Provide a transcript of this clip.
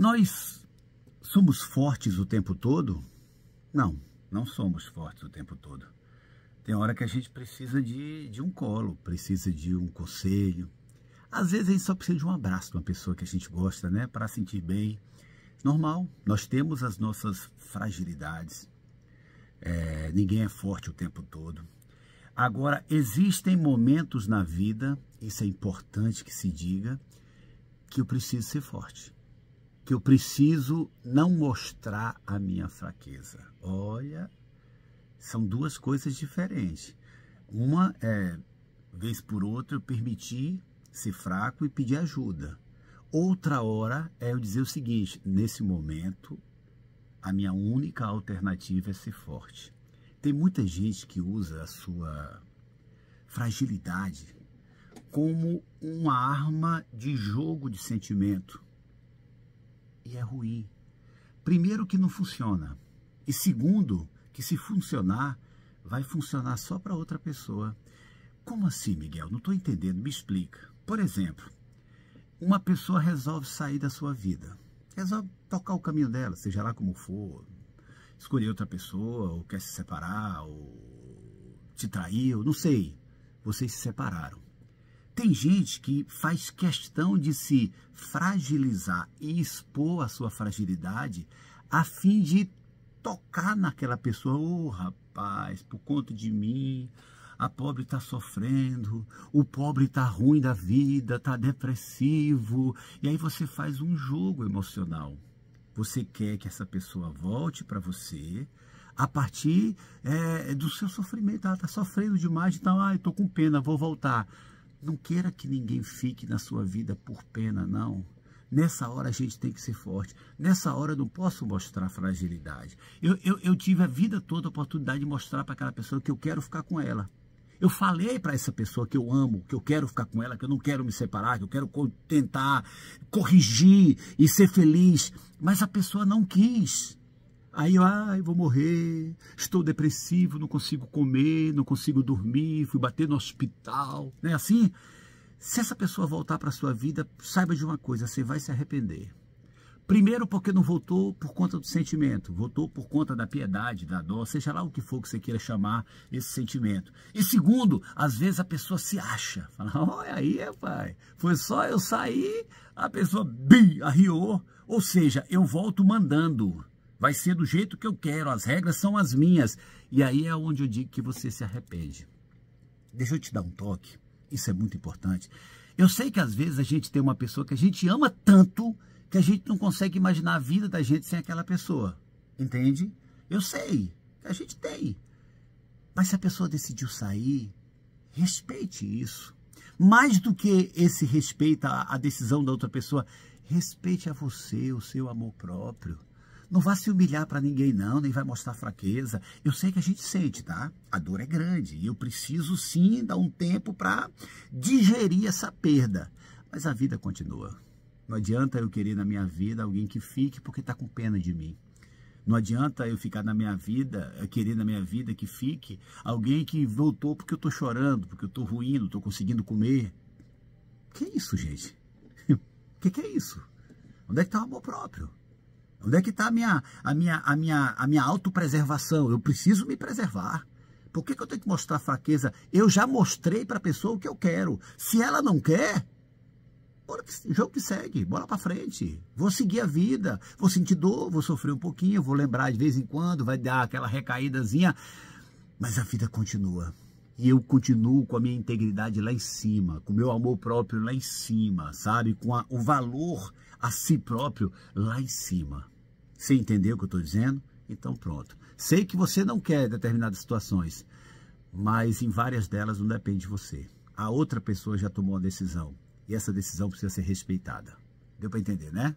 Nós somos fortes o tempo todo? Não, não somos fortes o tempo todo. Tem hora que a gente precisa de, de um colo, precisa de um conselho. Às vezes a gente só precisa de um abraço de uma pessoa que a gente gosta, né? Para sentir bem. Normal, nós temos as nossas fragilidades. É, ninguém é forte o tempo todo. Agora, existem momentos na vida, isso é importante que se diga, que eu preciso ser forte que eu preciso não mostrar a minha fraqueza. Olha, são duas coisas diferentes. Uma é, vez por outra, eu permitir ser fraco e pedir ajuda. Outra hora é eu dizer o seguinte: nesse momento, a minha única alternativa é ser forte. Tem muita gente que usa a sua fragilidade como uma arma de jogo de sentimento e é ruim. Primeiro, que não funciona. E segundo, que se funcionar, vai funcionar só para outra pessoa. Como assim, Miguel? Não estou entendendo, me explica. Por exemplo, uma pessoa resolve sair da sua vida, resolve tocar o caminho dela, seja lá como for, escolher outra pessoa, ou quer se separar, ou te traiu, não sei. Vocês se separaram. Tem gente que faz questão de se fragilizar e expor a sua fragilidade a fim de tocar naquela pessoa. Ô oh, rapaz, por conta de mim, a pobre está sofrendo, o pobre está ruim da vida, está depressivo. E aí você faz um jogo emocional. Você quer que essa pessoa volte para você a partir é, do seu sofrimento. Ela está sofrendo demais, então, ah, estou com pena, vou voltar. Não queira que ninguém fique na sua vida por pena, não. Nessa hora a gente tem que ser forte. Nessa hora eu não posso mostrar fragilidade. Eu, eu, eu tive a vida toda a oportunidade de mostrar para aquela pessoa que eu quero ficar com ela. Eu falei para essa pessoa que eu amo, que eu quero ficar com ela, que eu não quero me separar, que eu quero tentar corrigir e ser feliz. Mas a pessoa não quis. Aí eu, ai, vou morrer, estou depressivo, não consigo comer, não consigo dormir, fui bater no hospital, né? Assim, se essa pessoa voltar para a sua vida, saiba de uma coisa, você vai se arrepender. Primeiro porque não voltou por conta do sentimento, voltou por conta da piedade, da dor, seja lá o que for que você queira chamar esse sentimento. E segundo, às vezes a pessoa se acha, fala, olha aí, pai, foi só eu sair, a pessoa bim, arriou, ou seja, eu volto mandando. Vai ser do jeito que eu quero, as regras são as minhas. E aí é onde eu digo que você se arrepende. Deixa eu te dar um toque, isso é muito importante. Eu sei que às vezes a gente tem uma pessoa que a gente ama tanto que a gente não consegue imaginar a vida da gente sem aquela pessoa. Entende? Eu sei que a gente tem. Mas se a pessoa decidiu sair, respeite isso. Mais do que esse respeito à decisão da outra pessoa, respeite a você, o seu amor próprio. Não vá se humilhar para ninguém, não, nem vai mostrar fraqueza. Eu sei que a gente sente, tá? A dor é grande e eu preciso sim dar um tempo para digerir essa perda. Mas a vida continua. Não adianta eu querer na minha vida alguém que fique porque está com pena de mim. Não adianta eu ficar na minha vida, eh, querer na minha vida que fique alguém que voltou porque eu estou chorando, porque eu estou ruim, não estou conseguindo comer. Que é isso, gente? O que, que é isso? Onde é que está o amor próprio? Onde é que está a minha, a minha, a minha, a minha autopreservação? Eu preciso me preservar. Por que, que eu tenho que mostrar fraqueza? Eu já mostrei para a pessoa o que eu quero. Se ela não quer, bora que, jogo que segue, bora para frente. Vou seguir a vida, vou sentir dor, vou sofrer um pouquinho, vou lembrar de vez em quando, vai dar aquela recaídazinha, mas a vida continua e eu continuo com a minha integridade lá em cima, com o meu amor próprio lá em cima, sabe? Com a, o valor a si próprio lá em cima. Você entendeu o que eu estou dizendo? Então pronto. Sei que você não quer determinadas situações, mas em várias delas não depende de você. A outra pessoa já tomou a decisão e essa decisão precisa ser respeitada. Deu para entender, né?